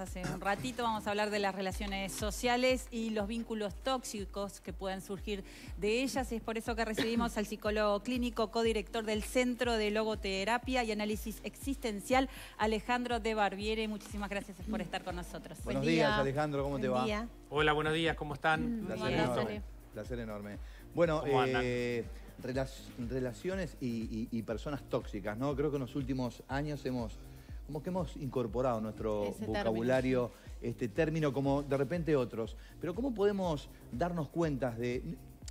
hace un ratito. Vamos a hablar de las relaciones sociales y los vínculos tóxicos que puedan surgir de ellas. es por eso que recibimos al psicólogo clínico, codirector del Centro de Logoterapia y Análisis Existencial, Alejandro de Barbiere. Muchísimas gracias por estar con nosotros. Buenos días, Alejandro. ¿Cómo te va? Hola, buenos días. ¿Cómo están? Mm, placer enorme. Placer enorme. Bueno, eh, relaciones y personas tóxicas, ¿no? Creo que en los últimos años hemos como que hemos incorporado nuestro vocabulario este término como de repente otros. Pero ¿cómo podemos darnos cuenta de,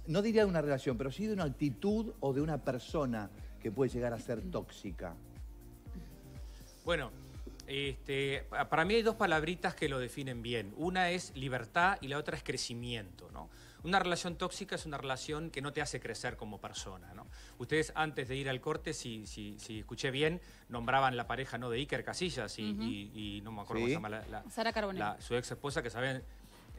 no diría de una relación, pero sí de una actitud o de una persona que puede llegar a ser tóxica? Bueno, este, para mí hay dos palabritas que lo definen bien. Una es libertad y la otra es crecimiento, ¿no? Una relación tóxica es una relación que no te hace crecer como persona. ¿no? Ustedes antes de ir al corte, si, si, si escuché bien, nombraban la pareja no de Iker Casillas y, no me acuerdo cómo se llama la, Sara la, su ex esposa que saben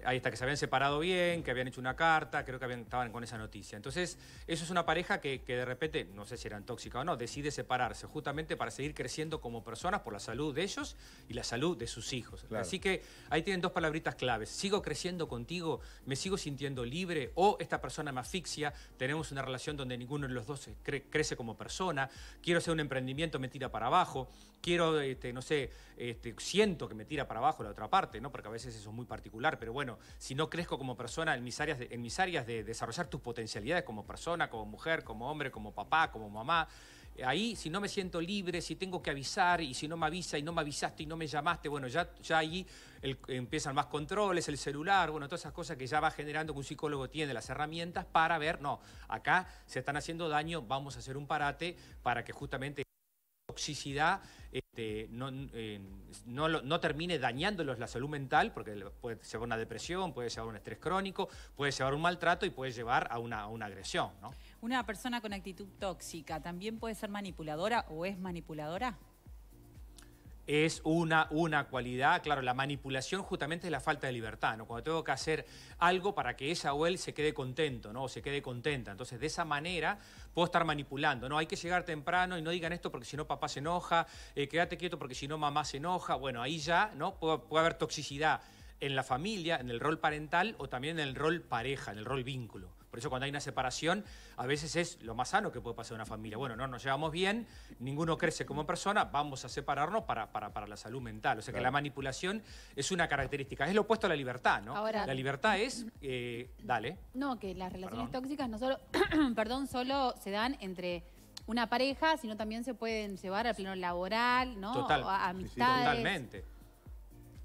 ahí está, que se habían separado bien, que habían hecho una carta, creo que habían, estaban con esa noticia. Entonces, eso es una pareja que, de repente, no sé si eran tóxicas o no, decide separarse justamente para seguir creciendo como personas por la salud de ellos y la salud de sus hijos. Así que ahí tienen dos palabritas claves. Sigo creciendo contigo, me sigo sintiendo libre o esta persona me asfixia, tenemos una relación donde ninguno de los dos crece como persona, quiero hacer un emprendimiento, me tira para abajo, quiero, este, no sé, este, siento que me tira para abajo la otra parte, ¿no? porque a veces eso es muy particular, pero bueno, si no crezco como persona en mis áreas de, en mis de desarrollar tus potencialidades como persona, como mujer, como hombre, como papá, como mamá, eh, ahí si no me siento libre, si tengo que avisar y si no me avisa y no me avisaste y no me llamaste, bueno, ya, ya ahí empiezan más controles, el celular, bueno, todas esas cosas que ya va generando que un psicólogo tiene las herramientas para ver, no, acá se están haciendo daño, vamos a hacer un parate para que justamente toxicidad este, no, termine dañándolos la salud mental, porque puede llevar una depresión, puede llevar un estrés crónico, puede llevar un maltrato y puede llevar a una, agresión. ¿Una persona con actitud tóxica también puede ser manipuladora o es manipuladora? es una, una cualidad, claro, la manipulación justamente es la falta de libertad, ¿no? Cuando tengo que hacer algo para que esa o él se quede contento, ¿no? O se quede contenta. Entonces, de esa manera puedo estar manipulando, ¿no? Hay que llegar temprano y no digan esto porque si no papá se enoja, eh, quédate quieto porque si no mamá se enoja. Bueno, ahí ya, ¿no? puede haber toxicidad en la familia, en el rol parental o también en el rol pareja, en el rol vínculo. Por eso cuando hay una separación, a veces es lo más sano que puede pasar una familia. Bueno, no nos llevamos bien, ninguno crece como persona, vamos a separarnos para, para, para la salud mental. O sea que la manipulación es una característica. Es lo opuesto a la libertad, ¿no? Ahora, la libertad es, eh, dale. No, que las relaciones tóxicas no solo, perdón, solo se dan entre una pareja, sino también se pueden llevar al plano laboral, ¿no? Total, Totalmente.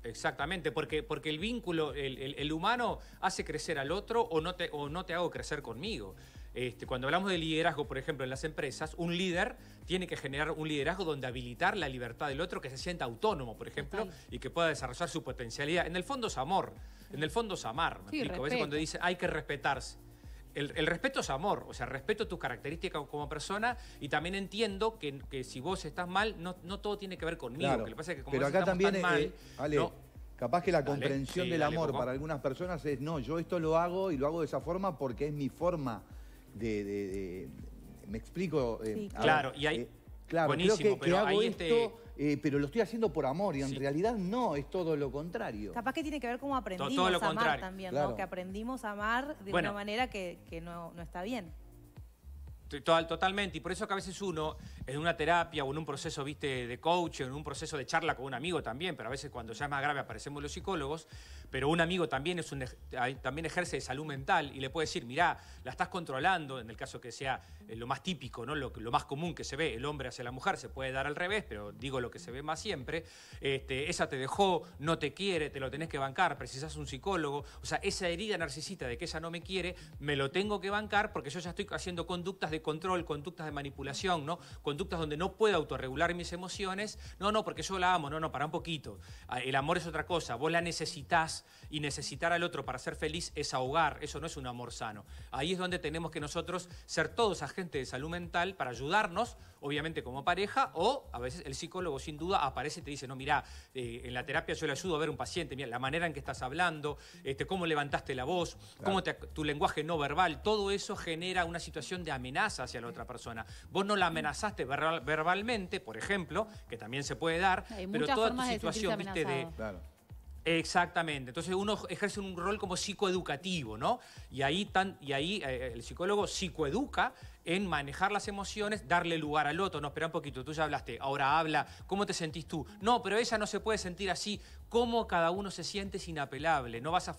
Exactamente, porque, porque el vínculo, el, humano hace crecer al otro o no te, o no te hago crecer conmigo. Este, cuando hablamos de liderazgo, por ejemplo, en las empresas, un líder tiene que generar un liderazgo donde habilitar la libertad del otro, que se sienta autónomo, por ejemplo, y que pueda desarrollar su potencialidad. En el fondo es amor, en el fondo es amar. ¿me explico? A cuando dice hay que respetarse el, respeto es amor, o sea, respeto tus características como persona y también entiendo que, si vos estás mal, no, todo tiene que ver conmigo. que pasa que como pero acá también, eh, mal, eh, capaz que la comprensión del amor para algunas personas es, no, yo esto lo hago y lo hago de esa forma porque es mi forma de... me explico. Eh, claro, y hay... claro, buenísimo, pero que este eh, pero lo estoy haciendo por amor y en realidad no, es todo lo contrario. Capaz que tiene que ver cómo aprendimos a amar también, ¿no? Que aprendimos a amar de una manera que, no está bien totalmente, y por eso que a veces uno en una terapia o en un proceso, viste, de coach, en un proceso de charla con un amigo también, pero a veces cuando ya es más grave aparecemos los psicólogos, pero un amigo también, es un, también ejerce de salud mental y le puede decir, mirá, la estás controlando, en el caso que sea eh, lo más típico, ¿no? lo, lo más común que se ve, el hombre hacia la mujer, se puede dar al revés, pero digo lo que se ve más siempre, este, esa te dejó, no te quiere, te lo tenés que bancar, precisas un psicólogo, o sea, esa herida narcisista de que ella no me quiere, me lo tengo que bancar porque yo ya estoy haciendo conductas de control, conductas de manipulación, ¿no? Conductas donde no puedo autorregular mis emociones. No, no, porque yo la amo, no, no, para un poquito. Ah, el amor es otra cosa, vos la necesitas y necesitar al otro para ser feliz es ahogar, eso no es un amor sano. Ahí es donde tenemos que nosotros ser todos agentes de salud mental para ayudarnos obviamente como pareja, o a veces el psicólogo sin duda aparece y te dice, no, mira eh, en la terapia yo le ayudo a ver un paciente, mira, la manera en que estás hablando, este, cómo levantaste la voz, tu lenguaje no verbal, todo eso genera una situación de amenaza hacia la otra persona. Vos no la amenazaste verbalmente, por ejemplo, que también se puede dar, pero toda tu situación, viste, de... Exactamente. Entonces uno ejerce un rol como psicoeducativo, ¿no? Y ahí, y ahí eh, el psicólogo psicoeduca en manejar las emociones, darle lugar al otro. No, espera un poquito, tú ya hablaste, ahora habla, ¿cómo te sentís tú? No, pero ella no se puede sentir así cómo cada uno se siente inapelable. No vas a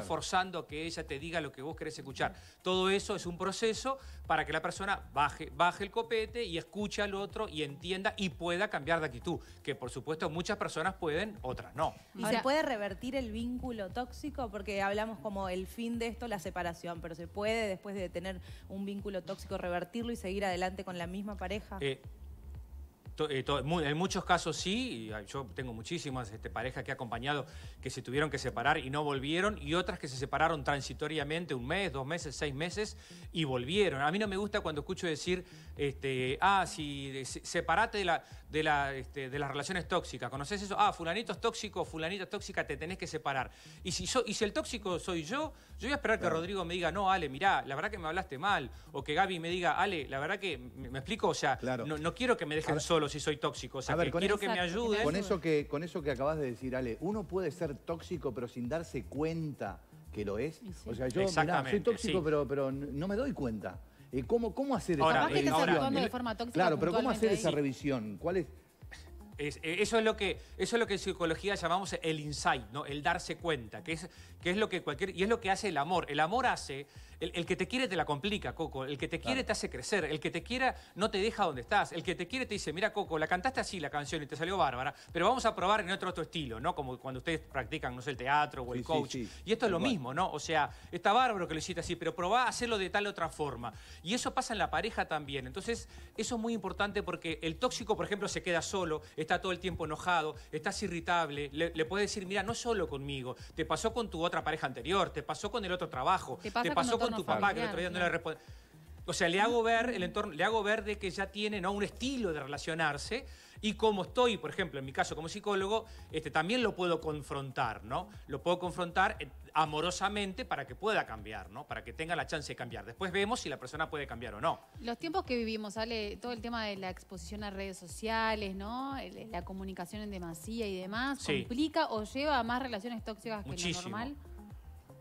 forzando que ella te diga lo que vos querés escuchar. Todo eso es un proceso para que la persona baje, baje el copete y escuche al otro y entienda y pueda cambiar de actitud. Que por supuesto muchas personas pueden, otras no. ¿Y se puede revertir el vínculo tóxico? Porque hablamos como el fin de esto, la separación, pero ¿se puede después de tener un vínculo tóxico revertirlo y seguir adelante con la misma pareja? Eh, eh, en muchos casos sí, yo tengo muchísimas este, parejas que he acompañado que se tuvieron que separar y no volvieron, y otras que se separaron transitoriamente, un mes, dos meses, seis meses, y volvieron. A mí no me gusta cuando escucho decir, este, ah, si separate de la, de, la, este, de las relaciones tóxicas. ¿Conoces eso? Ah, fulanito es tóxico, fulanita es tóxica, te tenés que separar. Y si, si el tóxico soy yo, yo voy a esperar que Rodrigo me diga, no, Ale, mirá, la verdad que me hablaste mal. O que Gaby me diga, Ale, la verdad que, ¿me, explico? O sea, no, quiero que me dejen solo si soy tóxico. O sea, que quiero que me ayudes. Con eso que, con eso que acabas de decir, Ale, uno puede ser tóxico pero sin darse cuenta que lo es. O sea, yo soy tóxico pero, pero no me doy cuenta. Eh, ¿cómo, ¿Cómo hacer esa revisión? claro, pero ¿cómo hacer esa revisión? ¿Cuál es? Eh, eso, es lo que, eso es lo que en psicología llamamos el insight, el darse cuenta, que es, que es lo que cualquier, y es lo que hace el amor. El amor hace el, que te quiere te la complica, Coco. El que te quiere te hace crecer. El que te quiera no te deja donde estás. El que te quiere te dice, mira, Coco, la cantaste así la canción y te salió bárbara, pero vamos a probar en otro, otro estilo, ¿no? Como cuando ustedes practican, no sé, el teatro o el coach. Y esto es lo mismo, ¿no? O sea, está bárbaro que lo hiciste así, pero probá a hacerlo de tal otra forma. Y eso pasa en la pareja también. Entonces, eso es muy importante porque el tóxico, por ejemplo, se queda solo, está todo el tiempo enojado, estás irritable, le, puede puedes decir, mira, no solo conmigo, te pasó con tu otra pareja anterior, te pasó con el otro trabajo, te, pasó con tu papá, que el otro día no le O sea, le hago ver el entorno, le hago ver de que ya tiene ¿no? un estilo de relacionarse y como estoy, por ejemplo, en mi caso como psicólogo, este, también lo puedo confrontar, ¿no? Lo puedo confrontar eh, amorosamente para que pueda cambiar, ¿no? Para que tenga la chance de cambiar. Después vemos si la persona puede cambiar o no. Los tiempos que vivimos, sale todo el tema de la exposición a redes sociales, ¿no? La comunicación en demasía y demás, ¿complica o lleva a más relaciones tóxicas que lo normal?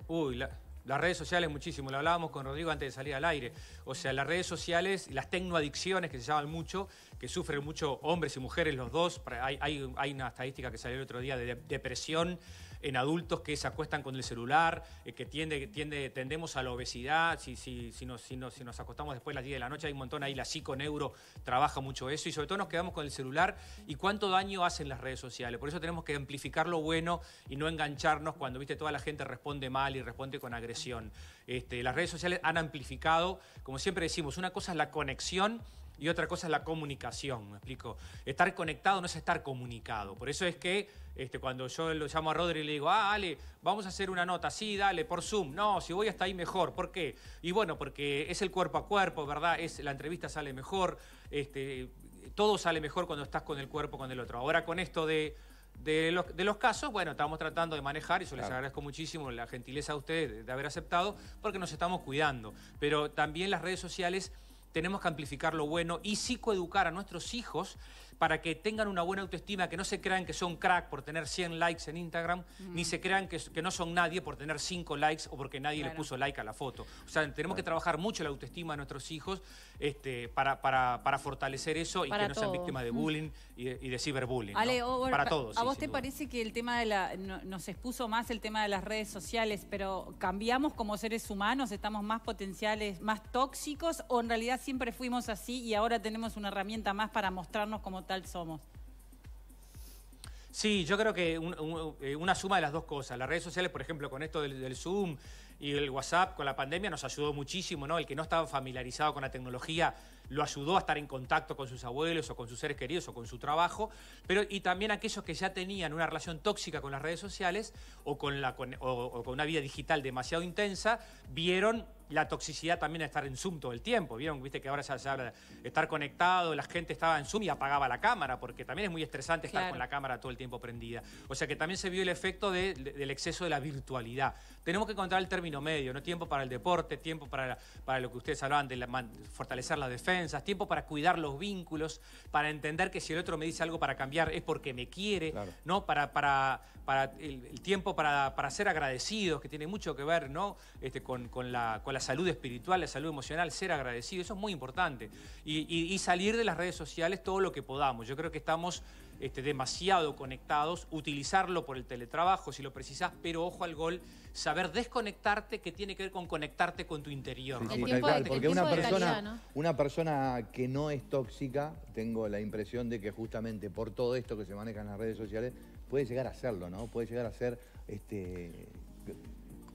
Uy, la... Las redes sociales muchísimo, lo hablábamos con Rodrigo antes de salir al aire. O sea, las redes sociales, las tecnoadicciones que se llaman mucho, que sufren mucho hombres y mujeres los dos. Hay, hay, hay una estadística que salió el otro día de depresión en adultos que se acuestan con el celular, eh, que tiende, tiende, tendemos a la obesidad, si, si, si, nos, si, si nos acostamos después de las 10 de la noche, hay un montón ahí, la neuro, trabaja mucho eso, y sobre todo nos quedamos con el celular y cuánto daño hacen las redes sociales. Por eso tenemos que amplificar lo bueno y no engancharnos cuando, viste, toda la gente responde mal y responde con agresión. Este, las redes sociales han amplificado, como siempre decimos, una cosa es la conexión, y otra cosa es la comunicación, ¿me explico? Estar conectado no es estar comunicado. Por eso es que este, cuando yo lo llamo a Rodri y le digo, ah, Ale, vamos a hacer una nota, sí, dale, por Zoom. No, si voy hasta ahí mejor. ¿Por qué? Y bueno, porque es el cuerpo a cuerpo, ¿verdad? Es, la entrevista sale mejor, este, todo sale mejor cuando estás con el cuerpo, con el otro. Ahora con esto de... los, casos, bueno, estamos tratando de manejar, y eso les agradezco muchísimo la gentileza de ustedes de haber aceptado, porque nos estamos cuidando. Pero también las redes sociales tenemos que amplificar lo bueno y psicoeducar a nuestros hijos para que tengan una buena autoestima, que no se crean que son crack por tener 100 likes en Instagram, ni se crean que, no son nadie por tener 5 likes o porque nadie le puso like a la foto. O sea, tenemos que trabajar mucho la autoestima de nuestros hijos este, para, fortalecer eso y que no sean víctimas de bullying y, de, ciberbullying. Ale, para todos. ¿A vos te parece que el tema de la. nos expuso más el tema de las redes sociales, pero cambiamos como seres humanos, estamos más potenciales, más tóxicos, o en realidad siempre fuimos así y ahora tenemos una herramienta más para mostrarnos como tal somos. Sí, yo creo que eh, una suma de las dos cosas. Las redes sociales, por ejemplo, con esto del, Zoom y el WhatsApp, con la pandemia, nos ayudó muchísimo, ¿no? El que no estaba familiarizado con la tecnología lo ayudó a estar en contacto con sus abuelos o con sus seres queridos o con su trabajo. Pero, y también aquellos que ya tenían una relación tóxica con las redes sociales o con una vida digital demasiado intensa, vieron la toxicidad también de estar en Zoom todo el tiempo. ¿Vieron? Viste que ahora ya se habla estar conectado, la gente estaba en Zoom y apagaba la cámara, porque también es muy estresante estar con la cámara todo el tiempo prendida. O sea que también se vio el efecto del exceso de la virtualidad. Tenemos que encontrar el término medio, ¿no? Tiempo para el deporte, tiempo para, para lo que ustedes hablaban de fortalecer las defensas, tiempo para cuidar los vínculos, para entender que si el otro me dice algo para cambiar es porque me quiere, ¿no? Para, para, el, tiempo para, ser agradecidos, que tiene mucho que ver ¿no? Este, con, con, la, salud espiritual, la salud emocional, ser agradecido, eso es muy importante. Y, salir de las redes sociales todo lo que podamos. Yo creo que estamos este, demasiado conectados, utilizarlo por el teletrabajo si lo precisás, pero ojo al gol, saber desconectarte que tiene que ver con conectarte con tu interior. porque, una, persona, una persona que no es tóxica, tengo la impresión de que justamente por todo esto que se maneja en las redes sociales, puede llegar a hacerlo, ¿no? Puede llegar a ser este,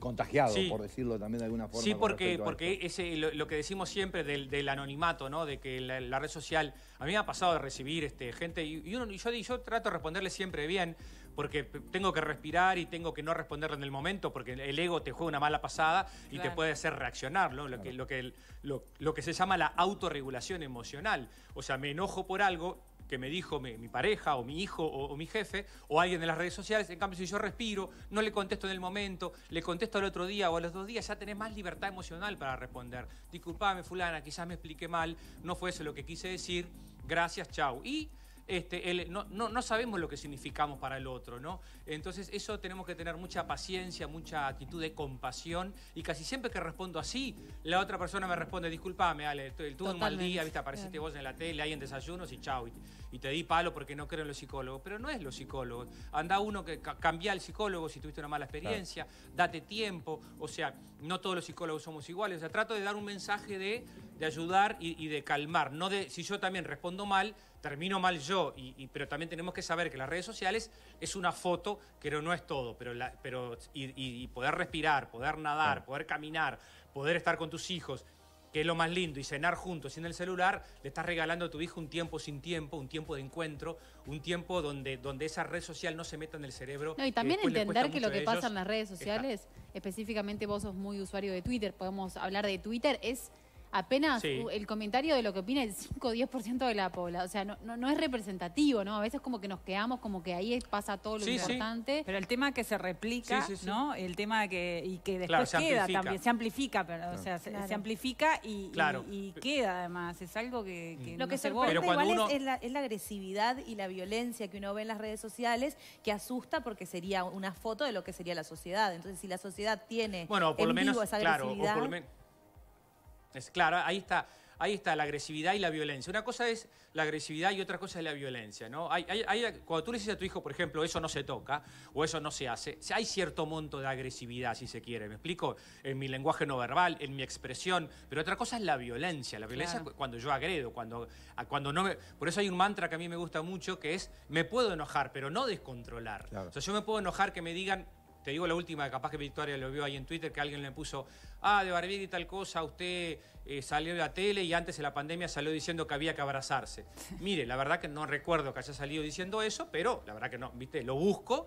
contagiado, por decirlo también de alguna forma. Sí, porque, porque ese, lo, que decimos siempre del, anonimato, ¿no? De que la, red social. A mí me ha pasado de recibir este, gente y, yo, trato de responderle siempre bien, porque tengo que respirar y tengo que no responderle en el momento, porque el ego te juega una mala pasada y te puede hacer reaccionar, Lo, que, lo que se llama la autorregulación emocional. O sea, me enojo por algo que me dijo mi, pareja o mi hijo o, mi jefe o alguien de las redes sociales. En cambio, si yo respiro, no le contesto en el momento, le contesto al otro día o a los dos días, ya tenés más libertad emocional para responder. Disculpame, fulana, quizás me expliqué mal, no fue eso lo que quise decir. Gracias, chau. Y este, no, sabemos lo que significamos para el otro, ¿no? Entonces eso tenemos que tener mucha paciencia, mucha actitud de compasión y casi siempre que respondo así, la otra persona me responde, disculpame, Ale, tuve un mal día, viste, apareciste vos en la tele, ahí en desayunos y chau, y, te di palo porque no creo en los psicólogos, pero no es los psicólogos, anda uno que cambia al psicólogo si tuviste una mala experiencia, date tiempo, o sea, no todos los psicólogos somos iguales, o trato de dar un mensaje de, ayudar y, y de calmar, no de si yo también respondo mal, termino mal yo, y, pero también tenemos que saber que las redes sociales es una foto, pero no es todo, pero, pero y, poder respirar, poder nadar, poder caminar, poder estar con tus hijos, que es lo más lindo, y cenar juntos en el celular, le estás regalando a tu hijo un tiempo sin tiempo, un tiempo de encuentro, un tiempo donde, donde esa red social no se meta en el cerebro. y también entender que lo que pasa en las redes sociales, específicamente vos sos muy usuario de Twitter, podemos hablar de Twitter, es apenas el comentario de lo que opina el 5 o 10% de la población. O sea, no, no, es representativo, ¿no? A veces como que nos quedamos, como que ahí pasa todo lo importante. Pero el tema que se replica, ¿no? El tema que, y que después queda también, se amplifica, pero, o sea, se, amplifica y, queda además. Es algo que, mm. que Lo que se sorprende igual es, la, agresividad y la violencia que uno ve en las redes sociales que asusta porque sería una foto de lo que sería la sociedad. Entonces, si la sociedad tiene bueno, por lo menos, O por lo menos es claro, ahí está, ahí está la agresividad y la violencia. Una cosa es la agresividad y otra cosa es la violencia, ¿no? Hay, hay, cuando tú le dices a tu hijo, por ejemplo, eso no se toca o eso no se hace, hay cierto monto de agresividad, si se quiere, ¿me explico? En mi lenguaje no verbal, en mi expresión, pero otra cosa es la violencia. La violencia es cuando yo agredo, cuando, cuando no me... Por eso hay un mantra que a mí me gusta mucho que es, me puedo enojar, pero no descontrolar. sea, yo me puedo enojar que me digan, te digo la última, capaz que Victoria lo vio ahí en Twitter, que alguien le puso, ah, de y tal cosa, usted eh, salió de la tele y antes de la pandemia salió diciendo que había que abrazarse. Mire, la verdad que no recuerdo que haya salido diciendo eso, pero la verdad que no, viste, lo busco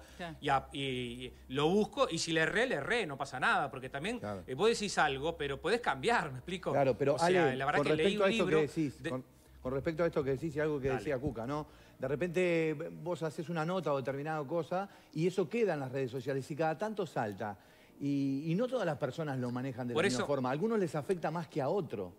y, lo busco y si le erré, le erré, no pasa nada, porque también eh, vos decís algo, pero podés cambiar, ¿me explico? Claro, pero la verdad que leí un libro... Que con respecto a esto que decís y algo que decía Cuca, ¿no? De repente eh, vos haces una nota o determinada cosa y eso queda en las redes sociales y cada tanto salta. Y, no todas las personas lo manejan de la misma forma. algunos les afecta más que a otro.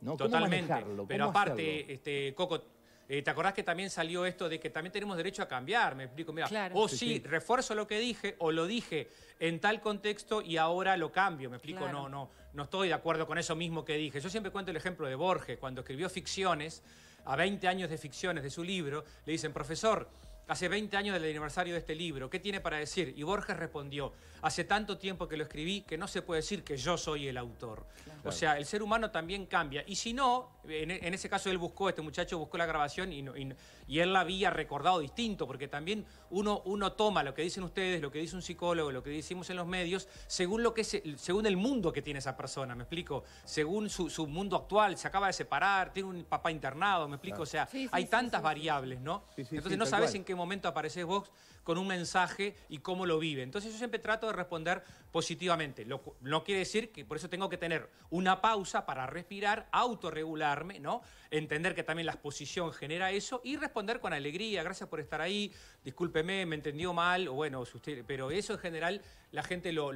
¿no? Totalmente. ¿Cómo Pero aparte, este, Coco, eh, ¿Te acordás que también salió esto de que también tenemos derecho a cambiar? Me explico, mira, o sí, refuerzo lo que dije o lo dije en tal contexto y ahora lo cambio, me explico, no, no, no estoy de acuerdo con eso mismo que dije. Yo siempre cuento el ejemplo de Borges, cuando escribió ficciones, a 20 años de ficciones de su libro, le dicen, profesor, hace 20 años del aniversario de este libro, ¿qué tiene para decir? Y Borges respondió, hace tanto tiempo que lo escribí que no se puede decir que yo soy el autor. O sea, el ser humano también cambia. Y si no, en, e, ese caso él buscó, este muchacho buscó la grabación y, él la había recordado distinto, porque también uno, uno toma lo que dicen ustedes, lo que dice un psicólogo, lo que decimos en los medios, según, lo que según el mundo que tiene esa persona, ¿me explico? Según su, mundo actual, se acaba de separar, tiene un papá internado, ¿me explico? O sea, hay tantas variables, ¿no? Entonces no sabes en qué momento apareces vos con un mensaje y cómo lo vive. Entonces yo siempre trato de responder positivamente. no quiere decir que por eso tengo que tener una pausa para respirar, autorregularme, ¿no? Entender que también la exposición genera eso y responder con alegría, gracias por estar ahí, discúlpeme, me entendió mal, o bueno, pero eso en general la gente lo,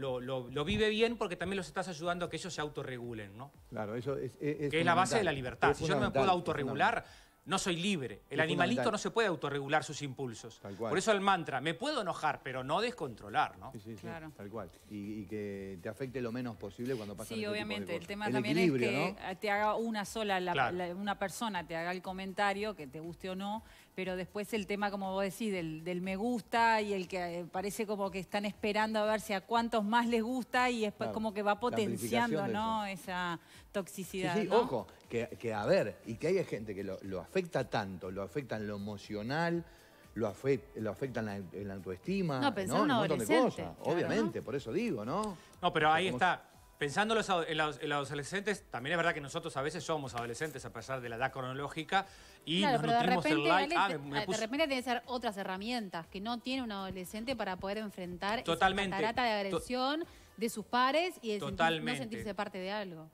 vive bien porque también los estás ayudando a que ellos se autorregulen, ¿no? Claro, eso es... que es la base de la libertad. si yo no me puedo autorregular no soy libre. El animalito no se puede autorregular sus impulsos. Por eso el mantra, me puedo enojar, pero no descontrolar, ¿no? Sí, sí, sí claro. tal cual. Y, que te afecte lo menos posible cuando pasa Sí, este obviamente. el tema también es que te haga una sola, una persona te haga el comentario, que te guste o no, pero después el tema, como vos decís, del, me gusta y el que eh, parece como que están esperando a ver si a cuántos más les gusta y es como que va potenciando ¿no? esa toxicidad. Sí, ojo, que, a ver, y que hay gente que lo, afecta tanto, lo afecta en lo emocional, lo, afecta, lo afecta en la, autoestima, no, En un montón de cosas, obviamente, por eso digo, ¿no? No, pero ahí está, Pensando en los, adolescentes, también es verdad que nosotros a veces somos adolescentes a pesar de la edad cronológica y nos nutrimos ah, ah, de like. de repente tienen que ser otras herramientas que no tiene un adolescente para poder enfrentar la esa de agresión de sus pares y de no sentirse parte de algo.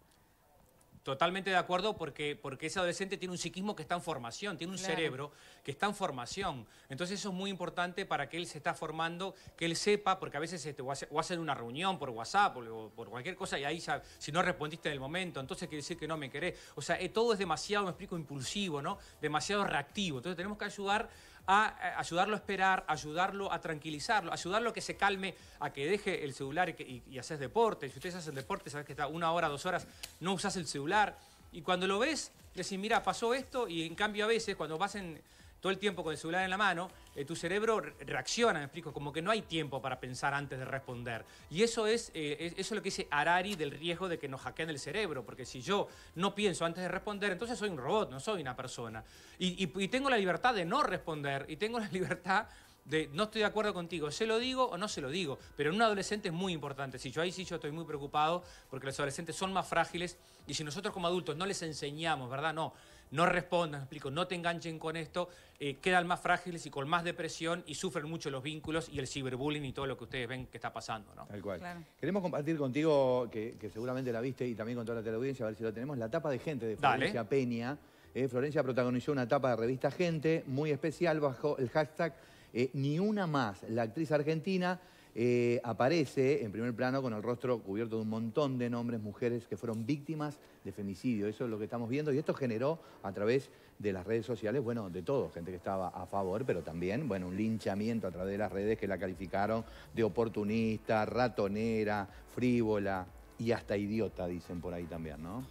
Totalmente de acuerdo porque, porque ese adolescente tiene un psiquismo que está en formación, tiene un cerebro que está en formación. Entonces eso es muy importante para que él se está formando, que él sepa, porque a veces este, o, hacen una reunión por WhatsApp o, por cualquier cosa y ahí si no respondiste en el momento, entonces quiere decir que no me querés. O sea, eh, todo es demasiado, me explico, impulsivo, ¿no? Demasiado reactivo. Entonces tenemos que ayudar a eh, ayudarlo a esperar, ayudarlo a tranquilizarlo, ayudarlo a que se calme, a que deje el celular y, haces deporte. Si ustedes hacen deporte, sabes que está una hora, dos horas, no usas el celular. Y cuando lo ves, decís, mira, pasó esto, y en cambio a veces cuando vas en, todo el tiempo con el celular en la mano, eh, tu cerebro reacciona, me explico, como que no hay tiempo para pensar antes de responder. Y eso es, eh, eso lo que dice Harari del riesgo de que nos hackeen el cerebro, porque si yo no pienso antes de responder, entonces soy un robot, no soy una persona. Y, tengo la libertad de no responder, y tengo la libertad de no estoy de acuerdo contigo, se lo digo o no se lo digo, pero en un adolescente es muy importante. Si yo ahí sí yo estoy muy preocupado porque los adolescentes son más frágiles y si nosotros como adultos no les enseñamos, ¿verdad? No, no respondan, explico, no te enganchen con esto, eh, quedan más frágiles y con más depresión y sufren mucho los vínculos y el ciberbullying y todo lo que ustedes ven que está pasando. ¿no? cual. Queremos compartir contigo, que, seguramente la viste y también con toda la teleaudiencia, a ver si lo tenemos, la tapa de gente de Florencia Peña. Eh, Florencia protagonizó una tapa de revista Gente muy especial bajo el hashtag eh, Ni una más. La actriz argentina eh, aparece en primer plano con el rostro cubierto de un montón de nombres, mujeres que fueron víctimas de femicidio. Eso es lo que estamos viendo y esto generó a través de las redes sociales, bueno, de todo, gente que estaba a favor, pero también, bueno, un linchamiento a través de las redes que la calificaron de oportunista, ratonera, frívola y hasta idiota, dicen por ahí también, ¿no?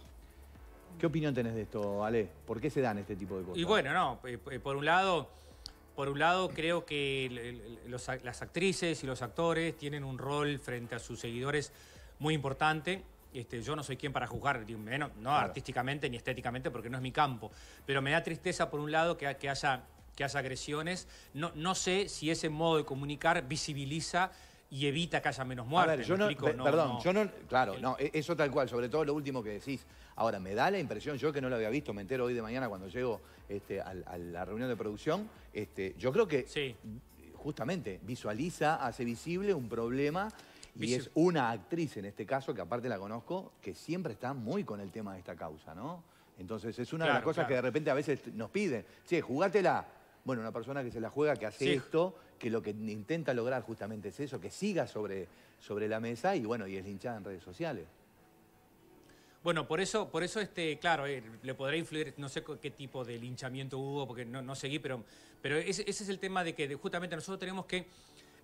¿Qué opinión tenés de esto, Ale? ¿Por qué se dan este tipo de cosas? Y bueno, no, eh, eh, por un lado... Por un lado, creo que las actrices y los actores tienen un rol frente a sus seguidores muy importante. Este, yo no soy quien para juzgar, menos, no artísticamente ni estéticamente, porque no es mi campo. Pero me da tristeza, por un lado, que, que haya, que agresiones. No, no sé si ese modo de comunicar visibiliza y evita que haya menos muertes. perdón, yo no, claro, no, e, eso tal cual, sobre todo lo último que decís. Ahora, me da la impresión, yo que no lo había visto, me entero hoy de mañana cuando llego este, a, la reunión de producción, este, yo creo que justamente visualiza, hace visible un problema y es una actriz en este caso, que aparte la conozco, que siempre está muy con el tema de esta causa, ¿no? Entonces es una de las cosas que de repente a veces nos piden, Sí, jugátela. Bueno, una persona que se la juega, que hace esto que lo que intenta lograr justamente es eso, que siga sobre, sobre la mesa y bueno, y es linchada en redes sociales. Bueno, por eso, por eso este, claro, eh, le podrá influir, no sé qué tipo de linchamiento hubo, porque no, seguí, pero, pero ese, es el tema de que justamente nosotros tenemos que,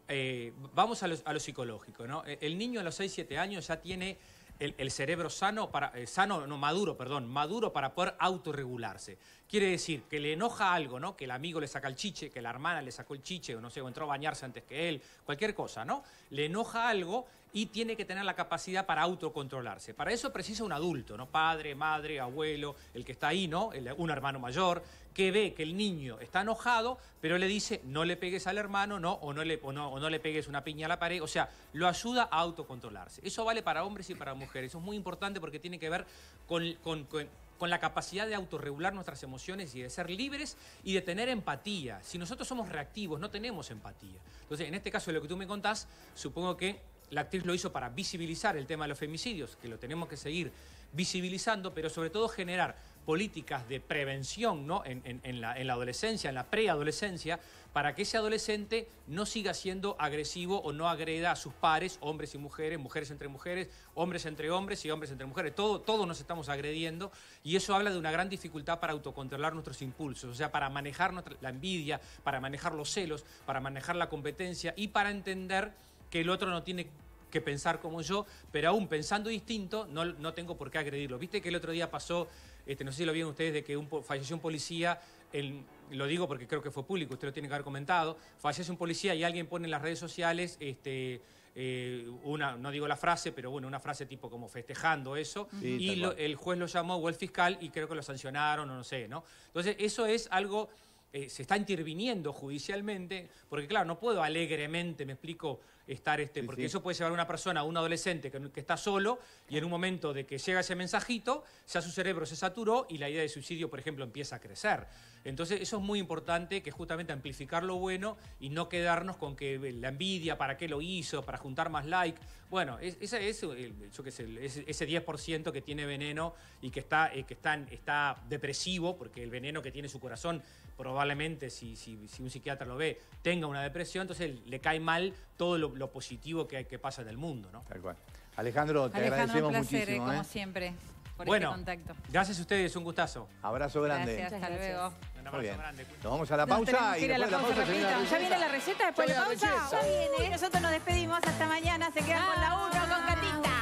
eh, vamos a lo, a lo, psicológico, ¿no? E, el niño a los 6, 7 años ya tiene el, cerebro sano, para, eh, sano, no, maduro, perdón, maduro para poder autorregularse. Quiere decir que le enoja algo, ¿no? Que el amigo le saca el chiche, que la hermana le sacó el chiche, o no sé, o entró a bañarse antes que él, cualquier cosa, ¿no? Le enoja algo y tiene que tener la capacidad para autocontrolarse. Para eso precisa un adulto, ¿no? Padre, madre, abuelo, el que está ahí, ¿no? un hermano mayor, que ve que el niño está enojado, pero le dice, no le pegues al hermano, ¿no? O no le, no, o no le pegues una piña a la pared. O sea, lo ayuda a autocontrolarse. Eso vale para hombres y para mujeres. Eso es muy importante porque tiene que ver con con la capacidad de autorregular nuestras emociones y de ser libres y de tener empatía. Si nosotros somos reactivos, no tenemos empatía. Entonces, en este caso, lo que tú me contás, supongo que la actriz lo hizo para visibilizar el tema de los femicidios, que lo tenemos que seguir visibilizando, pero sobre todo generar políticas de prevención ¿no? en, en, la, en la adolescencia, en la preadolescencia, para que ese adolescente no siga siendo agresivo o no agreda a sus pares, hombres y mujeres, mujeres entre mujeres, hombres entre hombres y hombres entre mujeres. Todo, todos nos estamos agrediendo y eso habla de una gran dificultad para autocontrolar nuestros impulsos, o sea, para manejar la envidia, para manejar los celos, para manejar la competencia y para entender que el otro no tiene que pensar como yo, pero aún pensando distinto no, no tengo por qué agredirlo. Viste que el otro día pasó, este, no sé si lo vieron ustedes, de que un, falleció un policía, lo digo porque creo que fue público, usted lo tiene que haber comentado, fallece un policía y alguien pone en las redes sociales... Este, eh, una, no digo la frase, pero bueno, una frase tipo como festejando eso, y el juez lo llamó o el fiscal y creo que lo sancionaron o no sé, ¿no? Entonces, eso es algo eh, se está interviniendo judicialmente, porque claro, no puedo alegremente, me explico, estar este, porque eso puede llevar a una persona, a un adolescente que, que, está solo y en un momento de que llega ese mensajito, ya su cerebro se saturó y la idea de suicidio, por ejemplo, empieza a crecer. Entonces eso es muy importante, que justamente amplificar lo bueno y no quedarnos con que eh, la envidia, para qué lo hizo, para juntar más like. Bueno, ese es, ese 10% que tiene veneno y que, está, eh, que está, está depresivo, porque el veneno que tiene su corazón probablemente si, si, si, un psiquiatra lo ve, tenga una depresión, entonces le cae mal todo lo, positivo que, que, pasa en el mundo. ¿no? cual. Alejandro, te agradecemos un placer, eh, como siempre por bueno, este contacto. Gracias a ustedes, un gustazo. Abrazo grande. Gracias, hasta luego. Un abrazo grande. Nos vamos a la pausa y después la pausa, la ¿Ya viene la receta después de la pausa? Ya viene. Nosotros nos despedimos hasta mañana. Se quedan con la 1 con Catita.